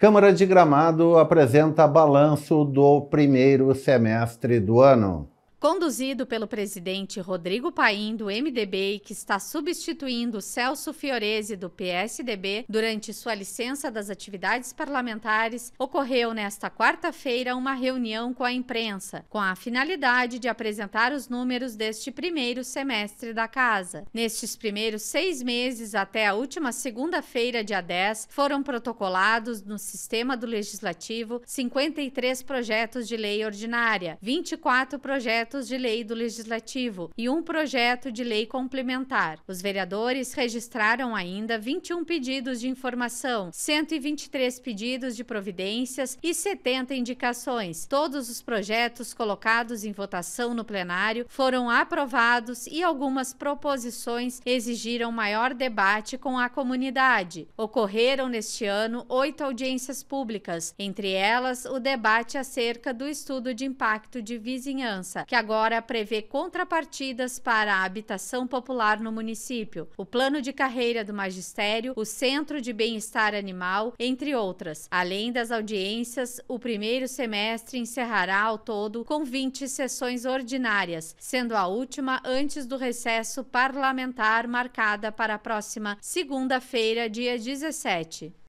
Câmara de Gramado apresenta balanço do primeiro semestre do ano. Conduzido pelo presidente Rodrigo Paim, do MDB, que está substituindo Celso Fiorese, do PSDB, durante sua licença das atividades parlamentares, ocorreu nesta quarta-feira uma reunião com a imprensa, com a finalidade de apresentar os números deste primeiro semestre da Casa. Nestes primeiros seis meses, até a última segunda-feira, dia 10, foram protocolados no sistema do Legislativo 53 projetos de lei ordinária, 24 projetos projetos de lei do Legislativo e um projeto de lei complementar. Os vereadores registraram ainda 21 pedidos de informação, 123 pedidos de providências e 70 indicações. Todos os projetos colocados em votação no plenário foram aprovados e algumas proposições exigiram maior debate com a comunidade. Ocorreram neste ano oito audiências públicas, entre elas o debate acerca do estudo de impacto de vizinhança, que agora prevê contrapartidas para a habitação popular no município, o plano de carreira do magistério, o centro de bem-estar animal, entre outras. Além das audiências, o primeiro semestre encerrará ao todo com 20 sessões ordinárias, sendo a última antes do recesso parlamentar marcada para a próxima segunda-feira, dia 17.